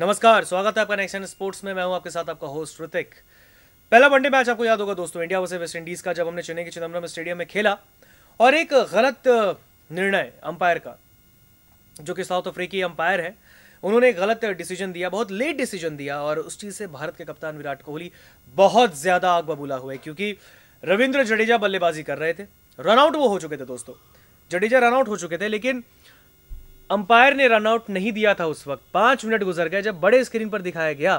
नमस्कार स्वागत है आपका नेक्शन स्पोर्ट्स में मैं हूं आपके साथ आपका होस्ट ऋतिक पहला वनडे मैच आपको याद होगा दोस्तों इंडिया वर्सेज वेस्ट इंडीज़ का जब हमने चेन्नई के चिदम्बरम स्टेडियम में खेला और एक गलत निर्णय अंपायर का जो कि साउथ अफ्रीकी अंपायर है उन्होंने एक गलत डिसीजन दिया बहुत लेट डिसीजन दिया और उस चीज़ से भारत के कप्तान विराट कोहली बहुत ज़्यादा आग बबूला हुए क्योंकि रविंद्र जडेजा बल्लेबाजी कर रहे थे रनआउट वो हो चुके थे दोस्तों जडेजा रनआउट हो चुके थे लेकिन अंपायर ने रनआउट नहीं दिया था उस वक्त पांच मिनट गुजर गए जब बड़े स्क्रीन पर दिखाया गया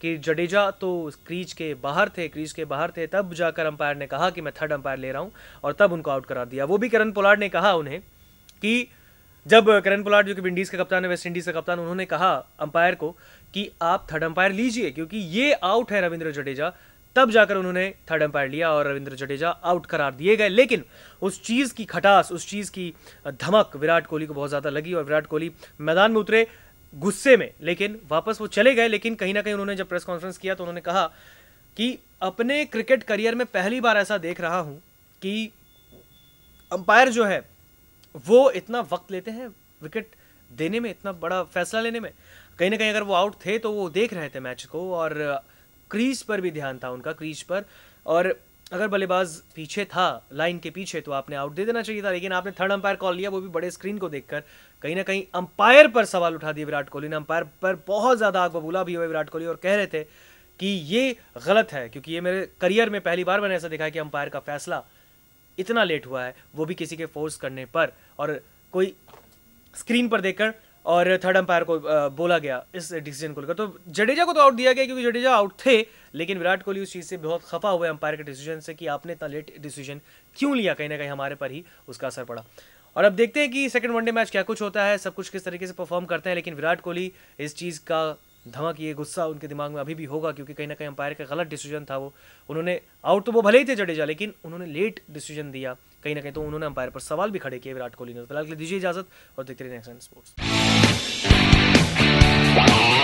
कि जडेजा तो क्रीज के बाहर थे क्रीज के बाहर थे तब जाकर अंपायर ने कहा कि मैं थर्ड अंपायर ले रहा हूं और तब उनको आउट करा दिया वो भी करण पोलार्ड ने कहा उन्हें कि जब करण पोलार्ड जो कि विंडीज़ का कप्तान है वेस्ट इंडीज़ का कप्तान उन्होंने कहा अंपायर को कि आप थर्ड अंपायर लीजिए क्योंकि ये आउट है रविंद्र जडेजा तब जाकर उन्होंने थर्ड एम्पायर लिया और रविंद्र जडेजा आउट करार दिए गए लेकिन उस चीज़ की खटास उस चीज़ की धमक विराट कोहली को बहुत ज़्यादा लगी और विराट कोहली मैदान में उतरे गुस्से में लेकिन वापस वो चले गए लेकिन कहीं ना कहीं उन्होंने जब प्रेस कॉन्फ्रेंस किया तो उन्होंने कहा कि अपने क्रिकेट करियर में पहली बार ऐसा देख रहा हूँ कि अंपायर जो है वो इतना वक्त लेते हैं विकेट देने में इतना बड़ा फैसला लेने में कहीं ना कहीं अगर वो आउट थे तो वो देख रहे थे मैच को और क्रीज पर भी ध्यान था उनका क्रीज पर और अगर बल्लेबाज पीछे था लाइन के पीछे तो आपने आउट दे देना चाहिए था लेकिन आपने थर्ड अंपायर कॉल लिया वो भी बड़े स्क्रीन को देखकर कहीं ना कहीं अंपायर पर सवाल उठा दिए विराट कोहली ने अंपायर पर बहुत ज़्यादा आग बबूला भी हुआ विराट कोहली और कह रहे थे कि ये गलत है क्योंकि ये मेरे करियर में पहली बार मैंने ऐसा देखा कि अंपायर का फैसला इतना लेट हुआ है वो भी किसी के फोर्स करने पर और कोई स्क्रीन पर देखकर और थर्ड अंपायर को बोला गया इस डिसीजन को लेकर तो जडेजा को तो आउट दिया गया क्योंकि जडेजा आउट थे लेकिन विराट कोहली उस चीज़ से बहुत खफा हुए अंपायर के डिसीजन से कि आपने इतना लेट डिसीजन क्यों लिया कहीं ना कहीं हमारे पर ही उसका असर पड़ा और अब देखते हैं कि सेकंड वनडे मैच क्या कुछ होता है सब कुछ किस तरीके से परफॉर्म करते हैं लेकिन विराट कोहली इस चीज़ का धमक ये गुस्सा उनके दिमाग में अभी भी होगा क्योंकि कहीं ना कहीं अंपायर का गलत डिसीजन था वो उन्होंने आउट तो वो भले ही थे जडेजा लेकिन उन्होंने लेट डिसीजन दिया कहीं ना कहीं तो उन्होंने अंपायर पर सवाल भी खड़े किए विराट कोहली ने तो फिलहाल के लिए दीजिए इजाजत और देखते रहिए नेक्स्ट स्पोर्ट्स